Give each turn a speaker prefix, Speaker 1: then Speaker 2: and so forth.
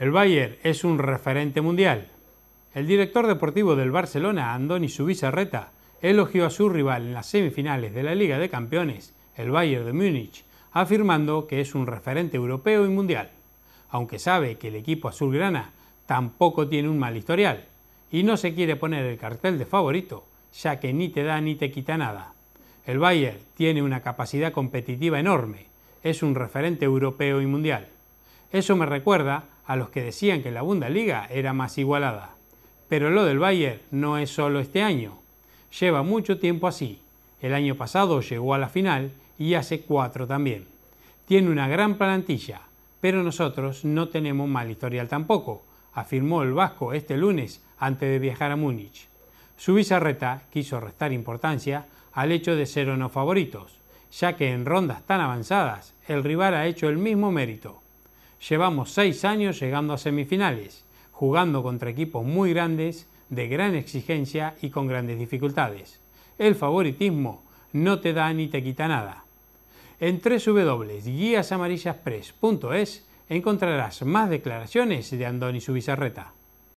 Speaker 1: El Bayern es un referente mundial. El director deportivo del Barcelona, Andoni Subizarreta, elogió a su rival en las semifinales de la Liga de Campeones, el Bayern de Múnich, afirmando que es un referente europeo y mundial, aunque sabe que el equipo azulgrana tampoco tiene un mal historial y no se quiere poner el cartel de favorito, ya que ni te da ni te quita nada. El Bayern tiene una capacidad competitiva enorme, es un referente europeo y mundial. Eso me recuerda a los que decían que la Bundesliga era más igualada. Pero lo del Bayern no es solo este año. Lleva mucho tiempo así. El año pasado llegó a la final y hace cuatro también. Tiene una gran plantilla, pero nosotros no tenemos mal historial tampoco, afirmó el vasco este lunes antes de viajar a Múnich. Su bizarreta quiso restar importancia al hecho de ser unos favoritos, ya que en rondas tan avanzadas el rival ha hecho el mismo mérito. Llevamos seis años llegando a semifinales, jugando contra equipos muy grandes, de gran exigencia y con grandes dificultades. El favoritismo no te da ni te quita nada. En www.guiasamarillaspress.es encontrarás más declaraciones de Andoni Bizarreta.